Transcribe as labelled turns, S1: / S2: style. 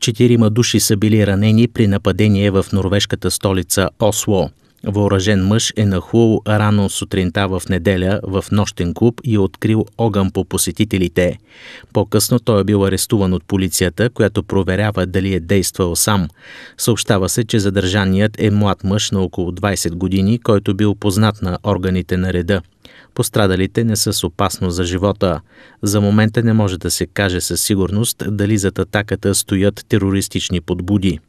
S1: Четирима души са били ранени при нападение в норвежката столица Осло. Въоръжен мъж е нахул рано сутринта в неделя в нощен клуб и е открил огън по посетителите. По-късно той е бил арестуван от полицията, която проверява дали е действал сам. Съобщава се, че задържаният е млад мъж на около 20 години, който бил познат на органите на реда. Пострадалите не са с опасност за живота. За момента не може да се каже със сигурност дали зад атаката стоят терористични подбуди.